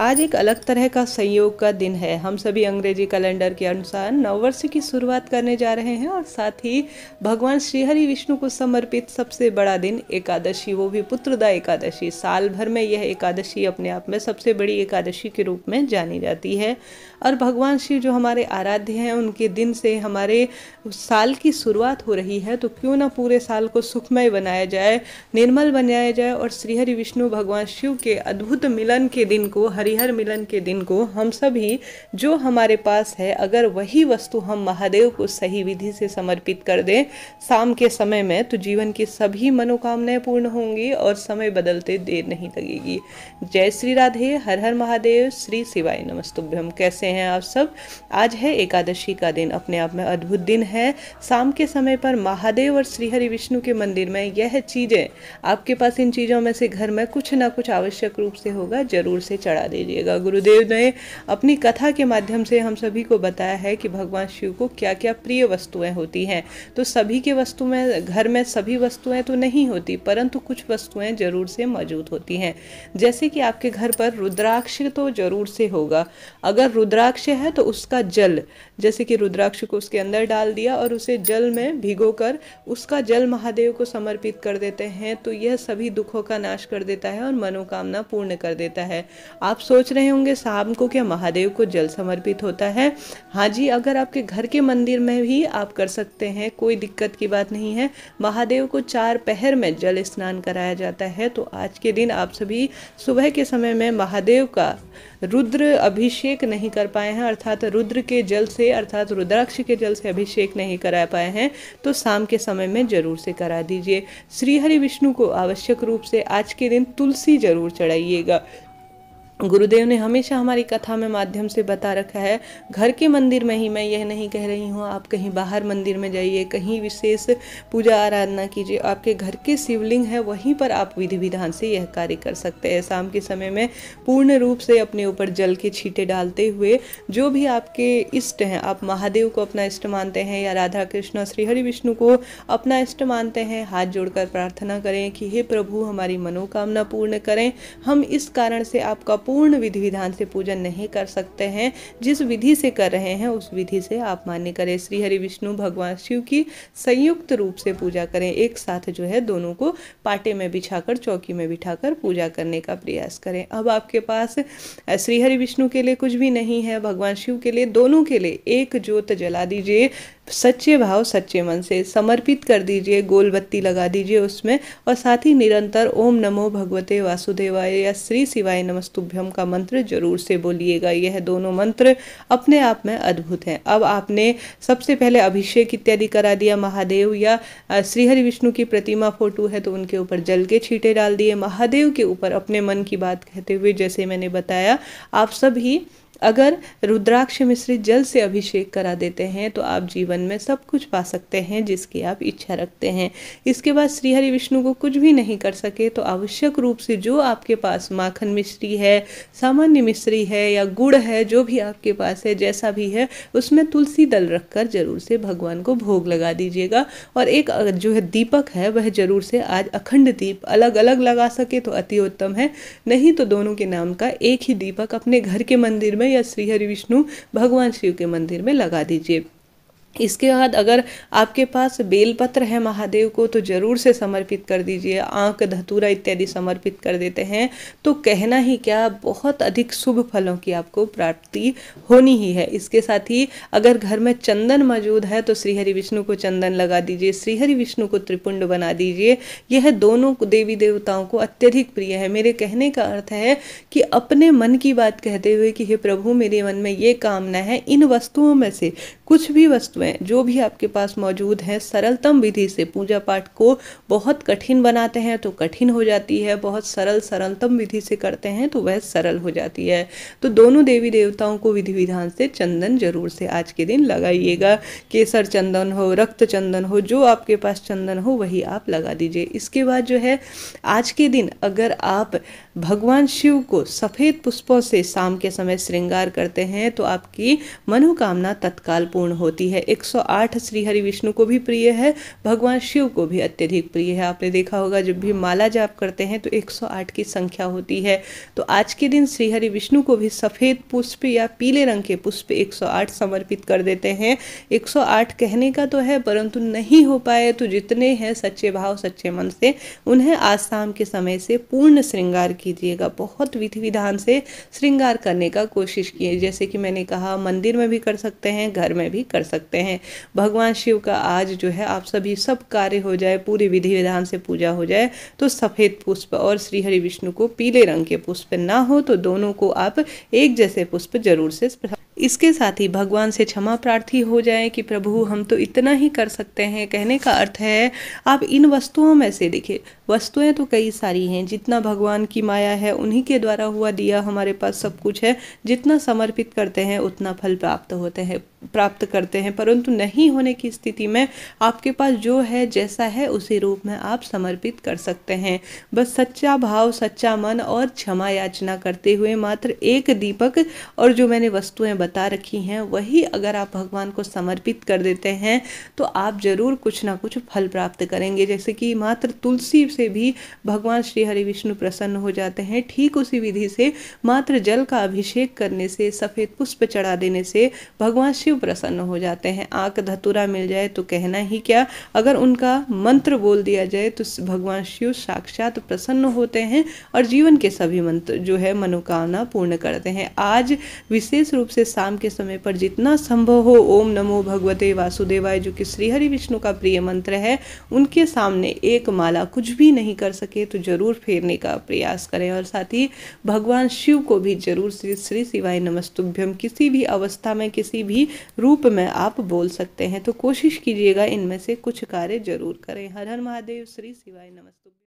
आज एक अलग तरह का संयोग का दिन है हम सभी अंग्रेजी कैलेंडर के अनुसार नववर्ष की शुरुआत करने जा रहे हैं और साथ ही भगवान श्रीहरि विष्णु को समर्पित सबसे बड़ा दिन एकादशी वो भी पुत्रदा एकादशी साल भर में यह एकादशी अपने आप में सबसे बड़ी एकादशी के रूप में जानी जाती है और भगवान शिव जो हमारे आराध्य हैं उनके दिन से हमारे साल की शुरुआत हो रही है तो क्यों ना पूरे साल को सुखमय बनाया जाए निर्मल बनाया जाए और श्रीहरि विष्णु भगवान शिव के अद्भुत मिलन के दिन को हर हरिहर मिलन के दिन को हम सभी जो हमारे पास है अगर वही वस्तु हम महादेव को सही विधि से समर्पित कर दें शाम के समय में तो जीवन की सभी मनोकामनाएं पूर्ण होंगी और समय बदलते देर नहीं लगेगी जय श्री राधे हर हर महादेव श्री शिवाय नमस्तुभ्यम कैसे हैं आप सब आज है एकादशी का दिन अपने आप में अद्भुत दिन है शाम के समय पर महादेव और श्रीहरि विष्णु के मंदिर में यह चीज़ें आपके पास इन चीज़ों में से घर में कुछ ना कुछ आवश्यक रूप से होगा जरूर से चढ़ा दे लीजिएगा गुरुदेव ने अपनी कथा के माध्यम से हम सभी को बताया है कि भगवान शिव को क्या क्या प्रिय वस्तुएं होती हैं तो सभी के वस्तु में घर में सभी वस्तुएं तो नहीं होती परंतु कुछ वस्तुएं जरूर से मौजूद होती हैं जैसे कि आपके घर पर रुद्राक्ष तो जरूर से होगा अगर रुद्राक्ष है तो उसका जल जैसे कि रुद्राक्ष को उसके अंदर डाल दिया और उसे जल में भिगो कर उसका जल महादेव को समर्पित कर देते हैं तो यह सभी दुखों का नाश कर देता है और मनोकामना पूर्ण कर देता है आप सोच रहे होंगे शाम को क्या महादेव को जल समर्पित होता है हाँ जी अगर आपके घर के मंदिर में भी आप कर सकते हैं कोई दिक्कत की बात नहीं है महादेव को चार पहर में जल स्नान कराया जाता है तो आज के दिन आप सभी सुबह के समय में महादेव का रुद्र अभिषेक नहीं कर पाए हैं अर्थात रुद्र के जल से अर्थात रुद्राक्ष के जल से अभिषेक नहीं करा पाए हैं तो शाम के समय में जरूर से करा दीजिए श्रीहरि विष्णु को आवश्यक रूप से आज के दिन तुलसी जरूर चढ़ाइएगा गुरुदेव ने हमेशा हमारी कथा में माध्यम से बता रखा है घर के मंदिर में ही मैं यह नहीं कह रही हूँ आप कहीं बाहर मंदिर में जाइए कहीं विशेष पूजा आराधना कीजिए आपके घर के शिवलिंग है वहीं पर आप विधि विधान से यह कार्य कर सकते हैं शाम के समय में पूर्ण रूप से अपने ऊपर जल के छींटे डालते हुए जो भी आपके इष्ट हैं आप महादेव को अपना इष्ट मानते हैं या राधा कृष्ण श्रीहरि विष्णु को अपना इष्ट मानते हैं हाथ जोड़कर प्रार्थना करें कि हे प्रभु हमारी मनोकामना पूर्ण करें हम इस कारण से आपका पूर्ण विधि विधान से पूजन नहीं कर सकते हैं जिस विधि से कर रहे हैं उस विधि से आप मान्य करें श्री हरि विष्णु भगवान शिव की संयुक्त रूप से पूजा करें एक साथ जो है दोनों को पाटे में बिछाकर चौकी में बिठाकर पूजा करने का प्रयास करें अब आपके पास श्री हरि विष्णु के लिए कुछ भी नहीं है भगवान शिव के लिए दोनों के लिए एक जोत जला दीजिए सच्चे भाव सच्चे मन से समर्पित कर दीजिए गोल बत्ती लगा दीजिए उसमें और साथ ही निरंतर ओम नमो भगवते वासुदेवाय या श्री शिवाय नमस्तुभ्यम का मंत्र जरूर से बोलिएगा यह दोनों मंत्र अपने आप में अद्भुत हैं अब आपने सबसे पहले अभिषेक इत्यादि करा दिया महादेव या श्रीहरि विष्णु की प्रतिमा फोटो है तो उनके ऊपर जल के छीटे डाल दिए महादेव के ऊपर अपने मन की बात कहते हुए जैसे मैंने बताया आप सभी अगर रुद्राक्ष मिश्रित जल से अभिषेक करा देते हैं तो आप जीवन में सब कुछ पा सकते हैं जिसकी आप इच्छा रखते हैं इसके बाद श्रीहरि विष्णु को कुछ भी नहीं कर सके तो आवश्यक रूप से जो आपके पास माखन मिश्री है सामान्य मिश्री है या गुड़ है जो भी आपके पास है जैसा भी है उसमें तुलसी दल रखकर जरूर से भगवान को भोग लगा दीजिएगा और एक जो है दीपक है वह जरूर से आज अखंड दीप अलग अलग लगा सके तो अति उत्तम है नहीं तो दोनों के नाम का एक ही दीपक अपने घर के मंदिर में या श्री हरि विष्णु भगवान शिव के मंदिर में लगा दीजिए इसके बाद अगर आपके पास बेलपत्र है महादेव को तो ज़रूर से समर्पित कर दीजिए आंख धतूरा इत्यादि समर्पित कर देते हैं तो कहना ही क्या बहुत अधिक शुभ फलों की आपको प्राप्ति होनी ही है इसके साथ ही अगर घर में चंदन मौजूद है तो श्रीहरि विष्णु को चंदन लगा दीजिए श्रीहरि विष्णु को त्रिपुंड बना दीजिए यह दोनों देवी देवताओं को अत्यधिक प्रिय है मेरे कहने का अर्थ है कि अपने मन की बात कहते हुए कि हे प्रभु मेरे मन में ये कामना है इन वस्तुओं में से कुछ भी वस्तुएं जो भी आपके पास मौजूद हैं सरलतम विधि से पूजा पाठ को बहुत कठिन बनाते हैं तो कठिन हो जाती है बहुत सरल सरलतम विधि से करते हैं तो वह सरल हो जाती है तो दोनों देवी देवताओं को विधि विधान से चंदन जरूर से आज के दिन लगाइएगा केसर चंदन हो रक्त चंदन हो जो आपके पास चंदन हो वही आप लगा दीजिए इसके बाद जो है आज के दिन अगर आप भगवान शिव को सफ़ेद पुष्पों से शाम के समय श्रृंगार करते हैं तो आपकी मनोकामना तत्काल पूर्ण होती है 108 श्री हरि विष्णु को भी प्रिय है भगवान शिव को भी अत्यधिक प्रिय है आपने देखा होगा जब भी माला जाप करते हैं तो 108 की संख्या होती है तो आज के दिन श्री हरि विष्णु को भी सफ़ेद पुष्प या पीले रंग के पुष्प एक समर्पित कर देते हैं एक कहने का तो है परंतु नहीं हो पाए तो जितने हैं सच्चे भाव सच्चे मन से उन्हें आज शाम के समय से पूर्ण श्रृंगार किया कीजिएगा बहुत विधि विधान से श्रृंगार करने का कोशिश किए जैसे कि मैंने कहा मंदिर में भी कर सकते हैं घर में भी कर सकते हैं भगवान शिव का आज जो है आप सभी सब कार्य हो जाए पूरी विधि विधान से पूजा हो जाए तो सफ़ेद पुष्प और श्री हरि विष्णु को पीले रंग के पुष्प ना हो तो दोनों को आप एक जैसे पुष्प जरूर से इसके साथ ही भगवान से क्षमा प्रार्थी हो जाए कि प्रभु हम तो इतना ही कर सकते हैं कहने का अर्थ है आप इन वस्तुओं में से देखिए वस्तुएं तो कई सारी हैं जितना भगवान की माया है उन्हीं के द्वारा हुआ दिया हमारे पास सब कुछ है जितना समर्पित करते हैं उतना फल प्राप्त होते हैं प्राप्त करते हैं परंतु नहीं होने की स्थिति में आपके पास जो है जैसा है उसी रूप में आप समर्पित कर सकते हैं बस सच्चा भाव सच्चा मन और क्षमा याचना करते हुए मात्र एक दीपक और जो मैंने वस्तुएं बता रखी हैं वही अगर आप भगवान को समर्पित कर देते हैं तो आप ज़रूर कुछ ना कुछ फल प्राप्त करेंगे जैसे कि मात्र तुलसी से भी भगवान श्री हरि विष्णु प्रसन्न हो जाते हैं ठीक उसी विधि से मात्र जल का अभिषेक करने से सफ़ेद पुष्प चढ़ा देने से भगवान शिव प्रसन्न हो जाते हैं आँख धतुरा मिल जाए तो कहना ही क्या अगर उनका मंत्र बोल दिया जाए तो भगवान शिव साक्षात प्रसन्न होते हैं और जीवन के सभी मंत्र जो है मनोकामना पूर्ण करते हैं आज विशेष रूप से शाम के समय पर जितना संभव हो ओम नमो भगवते वासुदेवाय जो कि श्रीहरि विष्णु का प्रिय मंत्र है उनके सामने एक माला कुछ भी नहीं कर सके तो जरूर फेरने का प्रयास करें और साथ ही भगवान शिव को भी जरूर श्री श्री शिवाय नमस्तुभ्यम किसी भी अवस्था में किसी भी रूप में आप बोल सकते हैं तो कोशिश कीजिएगा इनमें से कुछ कार्य जरूर करें हर हर महादेव श्री शिवाय नमस्तुभ्यम